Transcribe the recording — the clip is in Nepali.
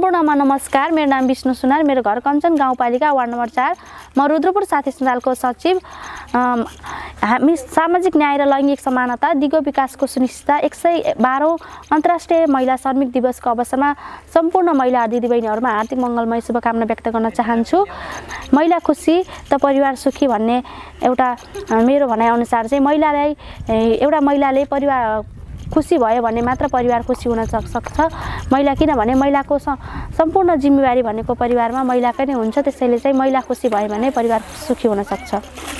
सम्पूर्णमा नमस्कार मेरो नाम विष्णु सुनार मेरो घर कञ्चन गाउँपालिका वार्ड नम्बर चार म रुद्रपुर साथी सञ्जालको सचिव हामी सामाजिक न्याय र लैङ्गिक समानता दिगो विकासको सुनिश्चित एक सय बाह्रौँ अन्तर्राष्ट्रिय महिला श्रमिक दिवसको अवसरमा सम्पूर्ण महिला दिदीबहिनीहरूमा हार्दिक मङ्गलमय शुभकामना व्यक्त गर्न चाहन्छु महिला खुसी त परिवार सुखी भन्ने एउटा मेरो भनाइअनुसार चाहिँ महिलालाई एउटा महिलाले परिवार खुसी भयो भने मात्र परिवार खुसी हुन सक्छ महिला किनभने महिलाको सम्पूर्ण जिम्मेवारी भनेको परिवारमा महिलाकै नै हुन्छ त्यसैले चाहिँ महिला खुसी भयो भने परिवार सुखी हुनसक्छ